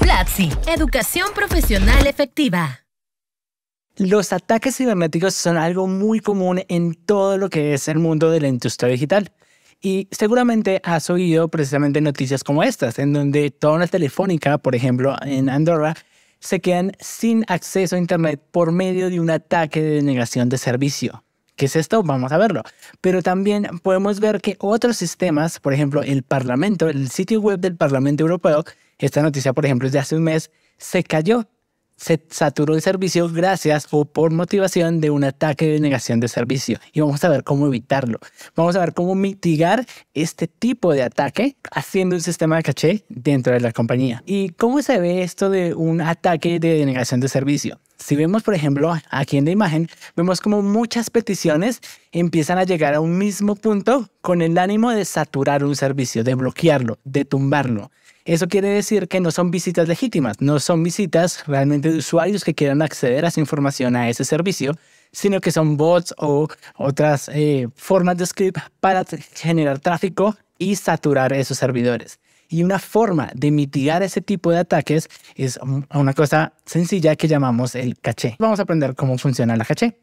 Platzi, educación profesional efectiva. Los ataques cibernéticos son algo muy común en todo lo que es el mundo de la industria digital. Y seguramente has oído precisamente noticias como estas, en donde toda una telefónica, por ejemplo, en Andorra, se quedan sin acceso a Internet por medio de un ataque de denegación de servicio. ¿Qué es esto? Vamos a verlo. Pero también podemos ver que otros sistemas, por ejemplo, el Parlamento, el sitio web del Parlamento Europeo, esta noticia, por ejemplo, es de hace un mes, se cayó se saturó el servicio gracias o por motivación de un ataque de negación de servicio. Y vamos a ver cómo evitarlo. Vamos a ver cómo mitigar este tipo de ataque haciendo un sistema de caché dentro de la compañía. ¿Y cómo se ve esto de un ataque de denegación de servicio? Si vemos, por ejemplo, aquí en la imagen, vemos como muchas peticiones empiezan a llegar a un mismo punto con el ánimo de saturar un servicio, de bloquearlo, de tumbarlo. Eso quiere decir que no son visitas legítimas, no son visitas realmente de usuarios que quieran acceder a esa información, a ese servicio, sino que son bots o otras eh, formas de script para generar tráfico y saturar esos servidores. Y una forma de mitigar ese tipo de ataques es una cosa sencilla que llamamos el caché. Vamos a aprender cómo funciona el caché.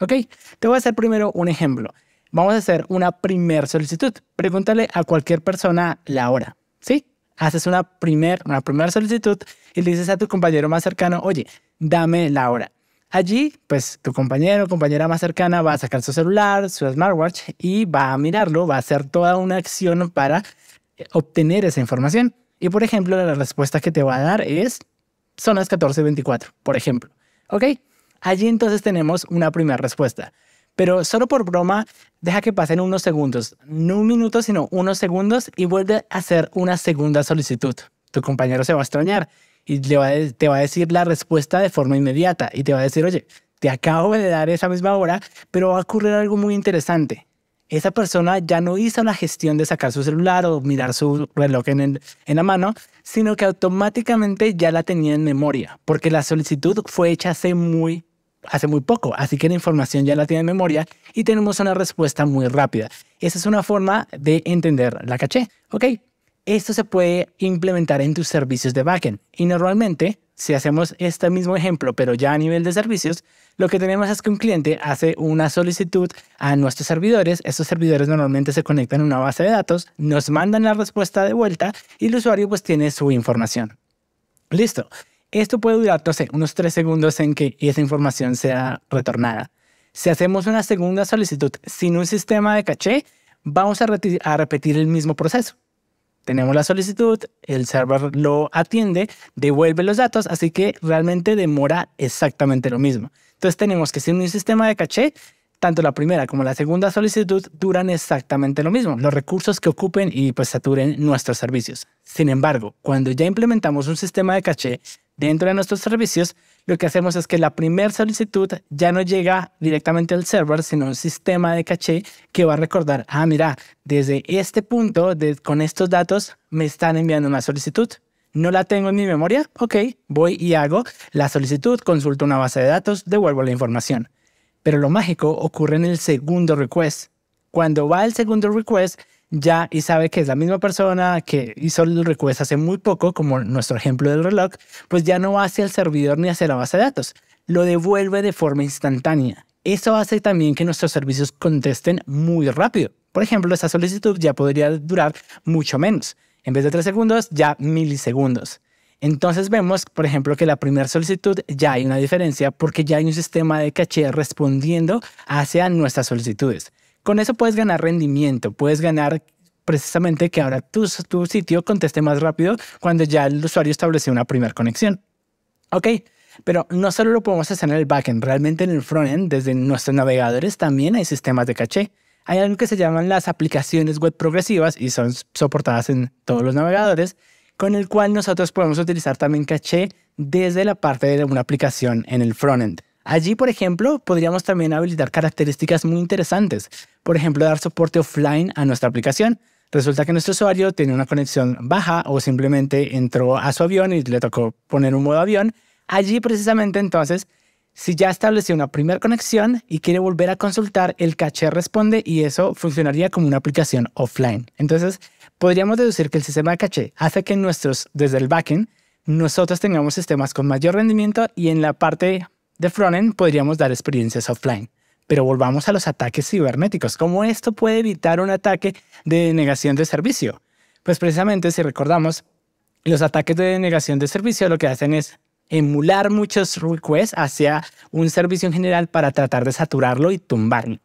¿Ok? Te voy a hacer primero un ejemplo. Vamos a hacer una primer solicitud. Pregúntale a cualquier persona la hora. ¿Sí? haces una primera una primer solicitud y le dices a tu compañero más cercano, oye, dame la hora. Allí, pues tu compañero o compañera más cercana va a sacar su celular, su smartwatch y va a mirarlo, va a hacer toda una acción para eh, obtener esa información. Y por ejemplo, la respuesta que te va a dar es, son las 14.24, por ejemplo. ¿Ok? Allí entonces tenemos una primera respuesta pero solo por broma, deja que pasen unos segundos, no un minuto, sino unos segundos y vuelve a hacer una segunda solicitud. Tu compañero se va a extrañar y te va a decir la respuesta de forma inmediata y te va a decir, oye, te acabo de dar esa misma hora, pero va a ocurrir algo muy interesante. Esa persona ya no hizo la gestión de sacar su celular o mirar su reloj en, en la mano, sino que automáticamente ya la tenía en memoria, porque la solicitud fue hecha hace muy hace muy poco, así que la información ya la tiene en memoria y tenemos una respuesta muy rápida. Esa es una forma de entender la caché, ¿ok? Esto se puede implementar en tus servicios de backend y normalmente, si hacemos este mismo ejemplo, pero ya a nivel de servicios, lo que tenemos es que un cliente hace una solicitud a nuestros servidores, estos servidores normalmente se conectan a una base de datos, nos mandan la respuesta de vuelta y el usuario pues tiene su información. Listo. Esto puede durar, no sé, unos tres segundos en que esa información sea retornada. Si hacemos una segunda solicitud sin un sistema de caché, vamos a, repetir el mismo proceso. Tenemos la solicitud, el server lo atiende, devuelve los datos, así que realmente demora exactamente lo mismo. Entonces tenemos que sin un sistema de caché, tanto la primera como la segunda solicitud duran exactamente lo mismo, los recursos que ocupen y pues saturen nuestros servicios. Sin embargo, cuando ya implementamos un sistema de caché, Dentro de nuestros servicios, lo que hacemos es que la primera solicitud ya no llega directamente al server, sino un sistema de caché que va a recordar, ah, mira, desde este punto, con estos datos, me están enviando una solicitud. No la tengo en mi memoria, ok, voy y hago la solicitud, consulto una base de datos, devuelvo la información. Pero lo mágico ocurre en el segundo request. Cuando va el segundo request, ya y sabe que es la misma persona que hizo el request hace muy poco, como nuestro ejemplo del reloj, pues ya no va hacia el servidor ni hacia la base de datos, lo devuelve de forma instantánea. Eso hace también que nuestros servicios contesten muy rápido. Por ejemplo, esa solicitud ya podría durar mucho menos. En vez de tres segundos, ya milisegundos. Entonces vemos, por ejemplo, que la primera solicitud ya hay una diferencia porque ya hay un sistema de caché respondiendo hacia nuestras solicitudes. Con eso puedes ganar rendimiento, puedes ganar precisamente que ahora tu, sitio conteste más rápido cuando ya el usuario estableció una primera conexión. Ok, pero no solo lo podemos hacer en el backend, realmente en el frontend, desde nuestros navegadores también hay sistemas de caché. Hay algo que se llaman las aplicaciones web progresivas y son soportadas en todos los navegadores, con el cual nosotros podemos utilizar también caché desde la parte de una aplicación en el frontend. Allí, por ejemplo, podríamos también habilitar características muy interesantes por ejemplo, dar soporte offline a nuestra aplicación. Resulta que nuestro usuario tiene una conexión baja o simplemente entró a su avión y le tocó poner un modo avión. Allí precisamente entonces, si ya estableció una primera conexión y quiere volver a consultar, el caché responde y eso funcionaría como una aplicación offline. Entonces, podríamos deducir que el sistema de caché hace que nuestros, desde el backend, nosotros tengamos sistemas con mayor rendimiento y en la parte de frontend podríamos dar experiencias offline. Pero volvamos a los ataques cibernéticos. ¿Cómo esto puede evitar un ataque de negación de servicio? Pues precisamente si recordamos, los ataques de negación de servicio lo que hacen es emular muchos requests hacia un servicio en general para tratar de saturarlo y tumbarlo.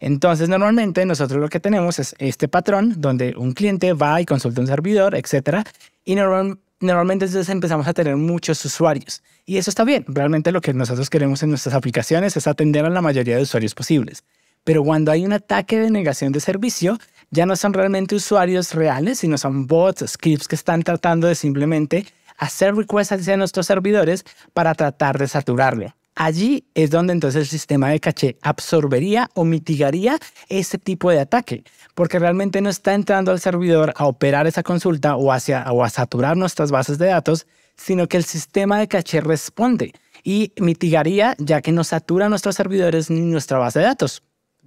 Entonces, normalmente nosotros lo que tenemos es este patrón donde un cliente va y consulta un servidor, etcétera, y normal, normalmente entonces empezamos a tener muchos usuarios. Y eso está bien. Realmente lo que nosotros queremos en nuestras aplicaciones es atender a la mayoría de usuarios posibles. Pero cuando hay un ataque de negación de servicio, ya no son realmente usuarios reales, sino son bots, scripts que están tratando de simplemente hacer requests hacia nuestros servidores para tratar de saturarlo allí es donde entonces el sistema de caché absorbería o mitigaría ese tipo de ataque, porque realmente no está entrando al servidor a operar esa consulta o, hacia, a saturar nuestras bases de datos, sino que el sistema de caché responde y mitigaría ya que no satura nuestros servidores ni nuestra base de datos.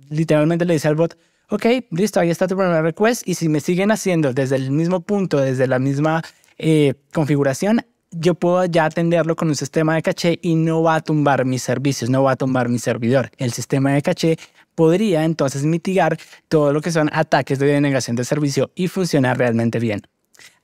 Literalmente le dice al bot, ok, listo, ahí está tu primer request y si me siguen haciendo desde el mismo punto, desde la misma eh, configuración, yo puedo ya atenderlo con un sistema de caché y no va a tumbar mis servicios, no va a tumbar mi servidor. El sistema de caché podría entonces mitigar todo lo que son ataques de denegación de servicio y funcionar realmente bien.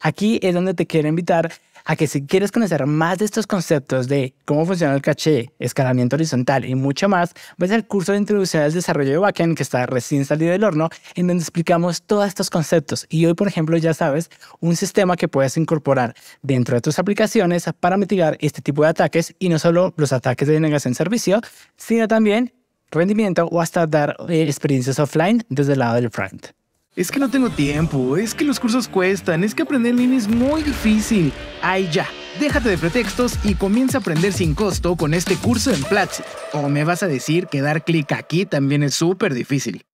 Aquí es donde te quiero invitar a que si quieres conocer más de estos conceptos de cómo funciona el caché, escalamiento horizontal y mucho más, ves el curso de introducción al desarrollo de backend que está recién salido del horno, en donde explicamos todos estos conceptos. Y hoy, por ejemplo, ya sabes, un sistema que puedes incorporar dentro de tus aplicaciones para mitigar este tipo de ataques y no solo los ataques de denegación de servicio, sino también rendimiento o hasta dar eh, experiencias offline desde el lado del front. Es que no tengo tiempo, es que los cursos cuestan, es que aprender en línea es muy difícil. Ay ya, déjate de pretextos y comienza a aprender sin costo con este curso en Platzi. O me vas a decir que dar clic aquí también es súper difícil.